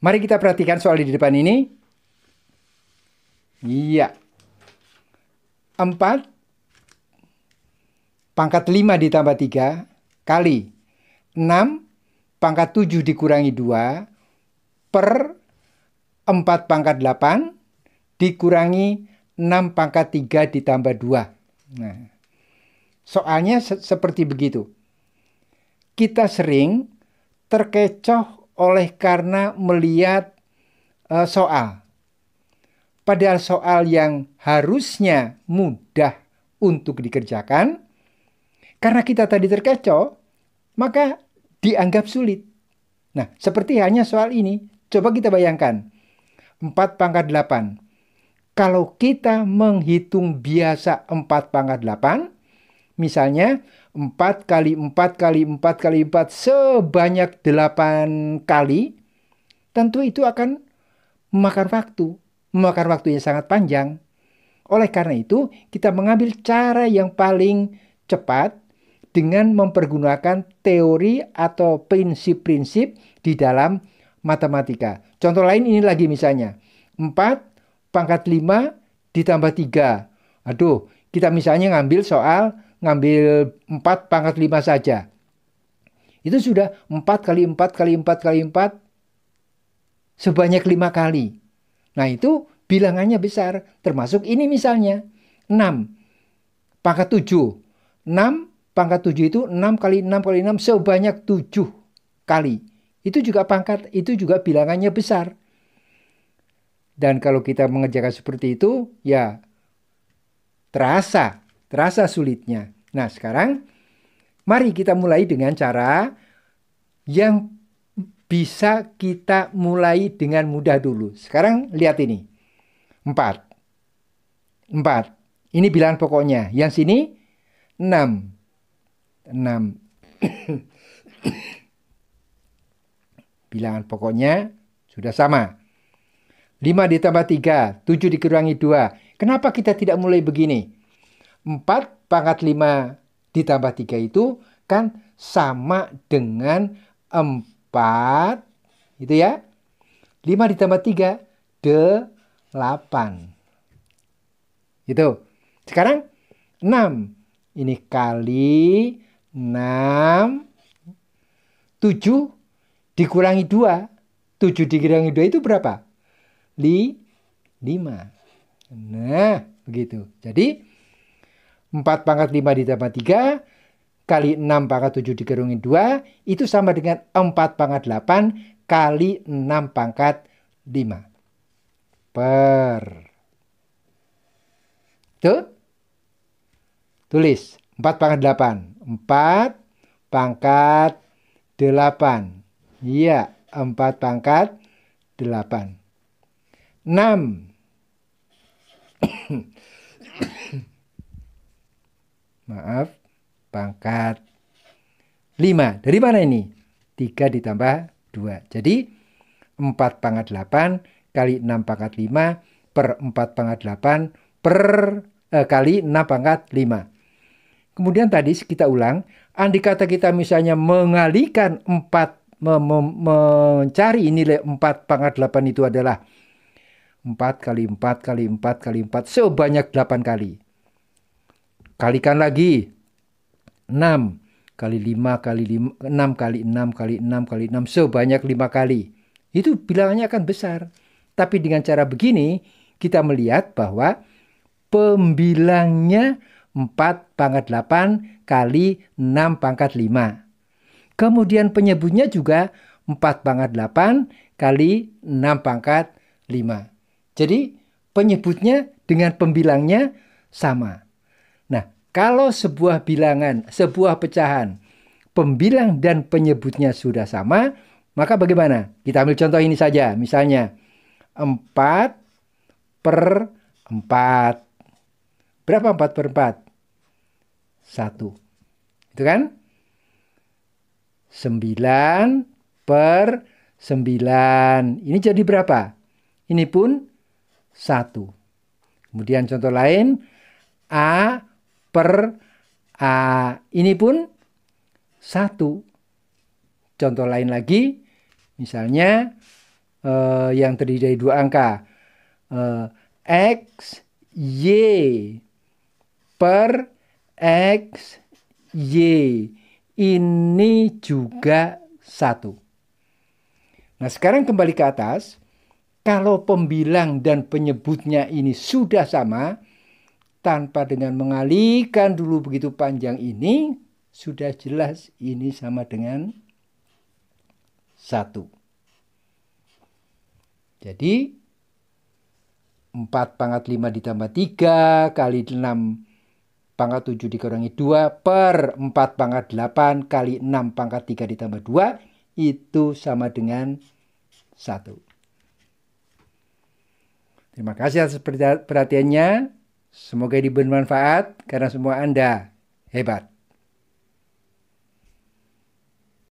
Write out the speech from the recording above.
Mari kita perhatikan soal di depan ini. Iya. 4 pangkat 5 ditambah 3 kali 6 pangkat 7 dikurangi 2 per 4 pangkat 8 dikurangi 6 pangkat 3 ditambah 2. Nah, soalnya se seperti begitu. Kita sering terkecoh oleh karena melihat uh, soal. Padahal soal yang harusnya mudah untuk dikerjakan, karena kita tadi terkecoh, maka dianggap sulit. Nah, seperti hanya soal ini, coba kita bayangkan. 4 pangkat 8. Kalau kita menghitung biasa 4 pangkat 8, misalnya 4 kali 4 kali 4 kali 4 sebanyak 8 kali, tentu itu akan memakan waktu. Memakan waktu yang sangat panjang. Oleh karena itu, kita mengambil cara yang paling cepat dengan mempergunakan teori atau prinsip-prinsip di dalam matematika. Contoh lain ini lagi misalnya. 4 pangkat 5 ditambah 3. Aduh, kita misalnya ngambil soal ngambil 4 pangkat 5 saja. Itu sudah 4 kali 4 kali 4 kali 4 sebanyak 5 kali. Nah itu bilangannya besar termasuk ini misalnya 6 pangkat 7. 6 pangkat 7 itu 6 kali 6 kali 6 sebanyak 7 kali. Itu juga pangkat, itu juga bilangannya besar. Dan kalau kita mengerjakan seperti itu, ya terasa terasa sulitnya. Nah, sekarang mari kita mulai dengan cara yang bisa kita mulai dengan mudah dulu. Sekarang lihat ini. Empat. Empat. Ini bilangan pokoknya. Yang sini enam. Enam. bilangan pokoknya sudah sama. lima ditambah tiga tujuh dikurangi dua. Kenapa kita tidak mulai begini? 4 pangkat 5 ditambah 3 itu kan sama dengan 4 gitu ya. 5 ditambah 3 8. Gitu. Sekarang 6. Ini kali 6 7 dikurangi 2. 7 dikurangi 2 itu berapa? Li 5. Nah, begitu. Jadi 4 pangkat 5 ditambah 3 kali 6 pangkat 7 dikurungin 2 itu sama dengan 4 pangkat 8 kali 6 pangkat 5 per tuh tulis 4 pangkat 8 4 pangkat 8 iya 4 pangkat 8 6 maaf, pangkat 5. Dari mana ini? 3 ditambah 2. Jadi 4 pangkat 8 kali 6 pangkat 5 per 4 pangkat 8 per eh, kali 6 pangkat 5. Kemudian tadi kita ulang, andai kata kita misalnya mengalihkan 4 me, me, mencari nilai 4 pangkat 8 itu adalah 4 kali 4 kali 4 kali 4 sebanyak 8 kali. Kalikan lagi. 6 kali 5 kali 5 6 kali 6 kali 6 kali 6 sebanyak 5 kali. Itu bilangannya akan besar. Tapi dengan cara begini kita melihat bahwa pembilangnya 4 pangkat 8 kali 6 pangkat 5. Kemudian penyebutnya juga 4 pangkat 8 kali 6 pangkat 5. Jadi penyebutnya dengan pembilangnya sama. Kalau sebuah bilangan, sebuah pecahan, pembilang dan penyebutnya sudah sama, maka bagaimana? Kita ambil contoh ini saja. Misalnya, 4 per 4. Berapa 4 per 4? 1. Itu kan? 9 per 9. Ini jadi berapa? Ini pun 1. Kemudian contoh lain, A per A. Ini pun satu. Contoh lain lagi, misalnya eh, yang terdiri dari dua angka. Eh, X, Y per X, Y. Ini juga satu. Nah sekarang kembali ke atas. Kalau pembilang dan penyebutnya ini sudah sama, tanpa dengan mengalihkan dulu begitu panjang ini, sudah jelas ini sama dengan satu. Jadi 4 pangkat 5 ditambah 3 kali 6 pangkat 7 dikurangi 2 per 4 pangkat 8 kali 6 pangkat 3 ditambah 2 itu sama dengan 1. Terima kasih atas perhatiannya. Semoga diberi manfaat karena semua Anda hebat.